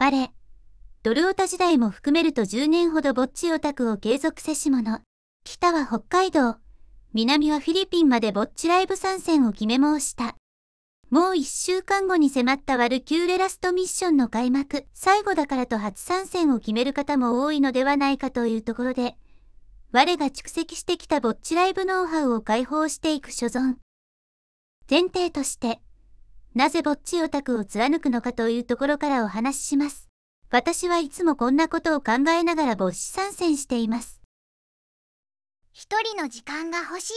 我、ドルオタ時代も含めると10年ほどぼっちオタクを継続せし者。北は北海道、南はフィリピンまでぼっちライブ参戦を決め申した。もう一週間後に迫ったワルキューレラストミッションの開幕、最後だからと初参戦を決める方も多いのではないかというところで、我が蓄積してきたぼっちライブノウハウを解放していく所存。前提として、なぜぼっちオタクを貫くのかというところからお話しします。私はいつもこんなことを考えながらぼっち参戦しています。一人の時間が欲しい。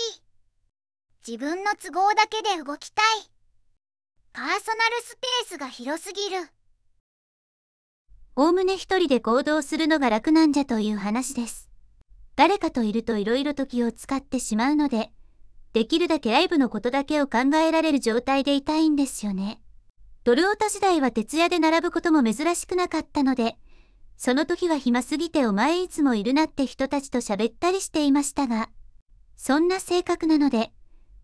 自分の都合だけで動きたい。パーソナルスペースが広すぎる。おおむね一人で行動するのが楽なんじゃという話です。誰かといると色々と気を使ってしまうので、できるだけライブのことだけを考えられる状態でいたいんですよね。ドルオタ時代は徹夜で並ぶことも珍しくなかったので、その時は暇すぎてお前いつもいるなって人たちと喋ったりしていましたが、そんな性格なので、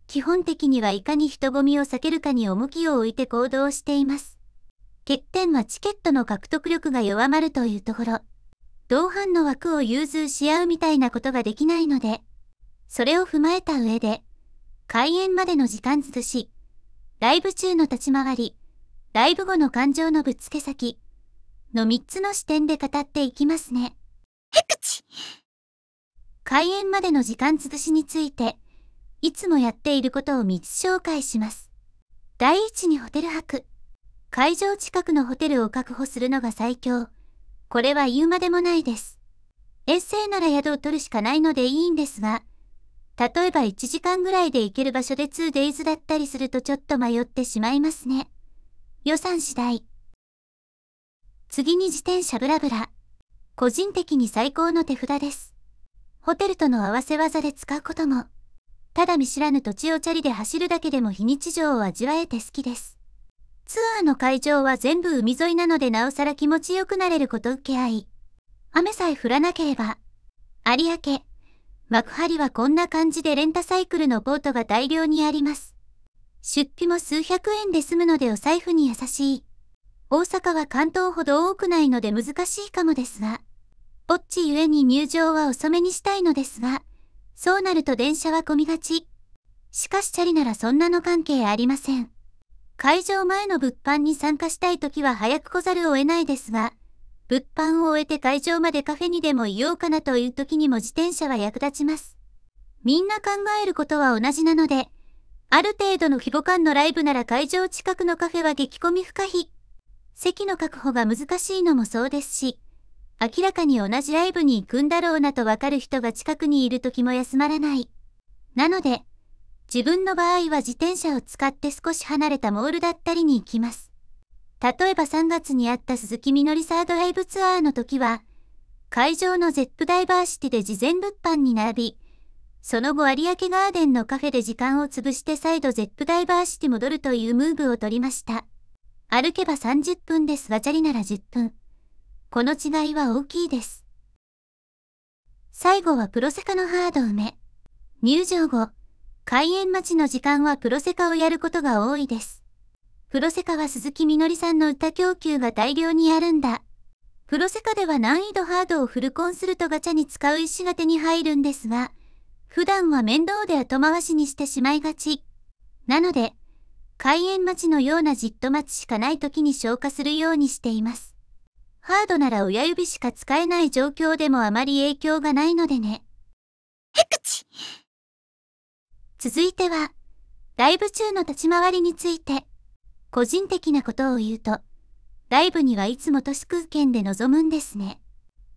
基本的にはいかに人混みを避けるかに重きを置いて行動しています。欠点はチケットの獲得力が弱まるというところ、同伴の枠を融通し合うみたいなことができないので、それを踏まえた上で、開演までの時間尽し、ライブ中の立ち回り、ライブ後の感情のぶっつけ先、の3つの視点で語っていきますね。へくち開演までの時間潰しについて、いつもやっていることを3つ紹介します。第一にホテル泊。会場近くのホテルを確保するのが最強。これは言うまでもないです。エッセイなら宿を取るしかないのでいいんですが、例えば1時間ぐらいで行ける場所で 2days だったりするとちょっと迷ってしまいますね。予算次第。次に自転車ブラブラ。個人的に最高の手札です。ホテルとの合わせ技で使うことも、ただ見知らぬ土地をチャリで走るだけでも非日常を味わえて好きです。ツアーの会場は全部海沿いなのでなおさら気持ちよくなれること受け合い、雨さえ降らなければ、有明、幕張はこんな感じでレンタサイクルのボートが大量にあります。出費も数百円で済むのでお財布に優しい。大阪は関東ほど多くないので難しいかもですが、ぼっちゆえに入場は遅めにしたいのですが、そうなると電車は混みがち。しかしチャリならそんなの関係ありません。会場前の物販に参加したい時は早く来ざるを得ないですが、物販を終えて会場までカフェにでもいようかなという時にも自転車は役立ちます。みんな考えることは同じなので、ある程度の規模感のライブなら会場近くのカフェは激混み不可避。席の確保が難しいのもそうですし、明らかに同じライブに行くんだろうなとわかる人が近くにいる時も休まらない。なので、自分の場合は自転車を使って少し離れたモールだったりに行きます。例えば3月にあった鈴木みのりサードライブツアーの時は、会場のゼップダイバーシティで事前物販に並び、その後有明ガーデンのカフェで時間を潰して再度ゼップダイバーシティ戻るというムーブを取りました。歩けば30分です。わチャリなら10分。この違いは大きいです。最後はプロセカのハード埋め。入場後、開園待ちの時間はプロセカをやることが多いです。プロセカは鈴木みのりさんの歌供給が大量にあるんだ。プロセカでは難易度ハードをフルコンするとガチャに使う石が手に入るんですが、普段は面倒で後回しにしてしまいがち。なので、開園待ちのようなじっと待ちしかない時に消化するようにしています。ハードなら親指しか使えない状況でもあまり影響がないのでね。へくち続いては、ライブ中の立ち回りについて。個人的なことを言うと、ライブにはいつも都市空間で臨むんですね。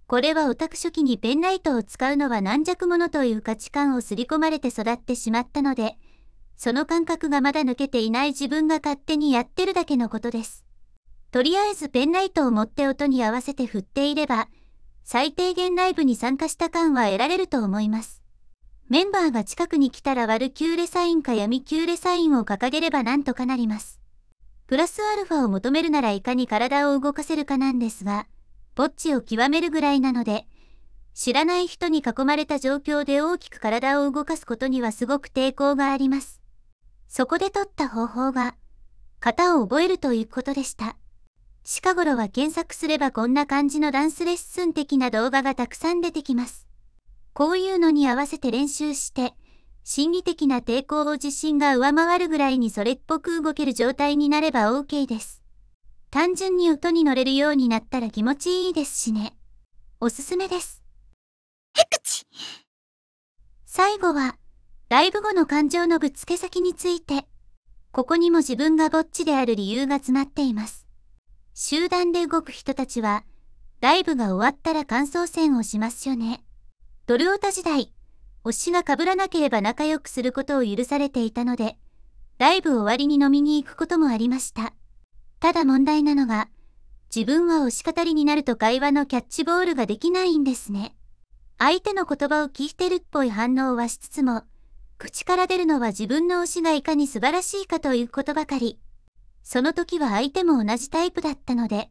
これはオタク初期にペンライトを使うのは軟弱者という価値観を刷り込まれて育ってしまったので、その感覚がまだ抜けていない自分が勝手にやってるだけのことです。とりあえずペンライトを持って音に合わせて振っていれば、最低限ライブに参加した感は得られると思います。メンバーが近くに来たら割るキューレサインか闇キューレサインを掲げればなんとかなります。プラスアルファを求めるならいかに体を動かせるかなんですが、ぼっちを極めるぐらいなので、知らない人に囲まれた状況で大きく体を動かすことにはすごく抵抗があります。そこで取った方法が、型を覚えるということでした。近頃は検索すればこんな感じのダンスレッスン的な動画がたくさん出てきます。こういうのに合わせて練習して、心理的な抵抗を自信が上回るぐらいにそれっぽく動ける状態になれば OK です。単純に音に乗れるようになったら気持ちいいですしね。おすすめです。へくち最後は、ライブ後の感情のぶつけ先について。ここにも自分がぼっちである理由が詰まっています。集団で動く人たちは、ライブが終わったら感想戦をしますよね。ドルオタ時代。推しが被らなければ仲良くすることを許されていたので、ライブ終わりに飲みに行くこともありました。ただ問題なのが、自分は推し語りになると会話のキャッチボールができないんですね。相手の言葉を聞いてるっぽい反応はしつつも、口から出るのは自分の推しがいかに素晴らしいかということばかり。その時は相手も同じタイプだったので、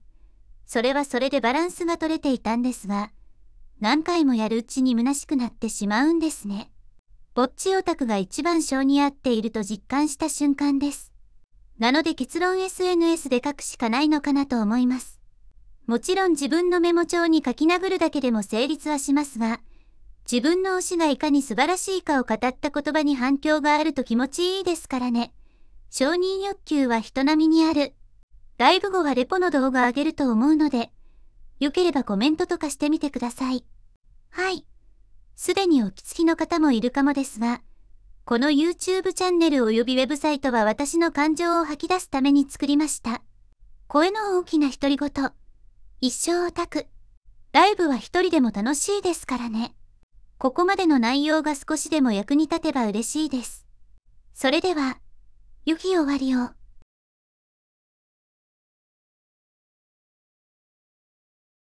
それはそれでバランスが取れていたんですが、何回もやるうちに虚しくなってしまうんですね。ぼっちオタクが一番性に合っていると実感した瞬間です。なので結論 SNS で書くしかないのかなと思います。もちろん自分のメモ帳に書き殴るだけでも成立はしますが、自分の推しがいかに素晴らしいかを語った言葉に反響があると気持ちいいですからね。承認欲求は人並みにある。ライブ後はレポの動画上げると思うので、よければコメントとかしてみてください。はい。すでにお気づきの方もいるかもですが、この YouTube チャンネル及びウェブサイトは私の感情を吐き出すために作りました。声の大きな独り言。一生オタク。ライブは一人でも楽しいですからね。ここまでの内容が少しでも役に立てば嬉しいです。それでは、良き終わりを。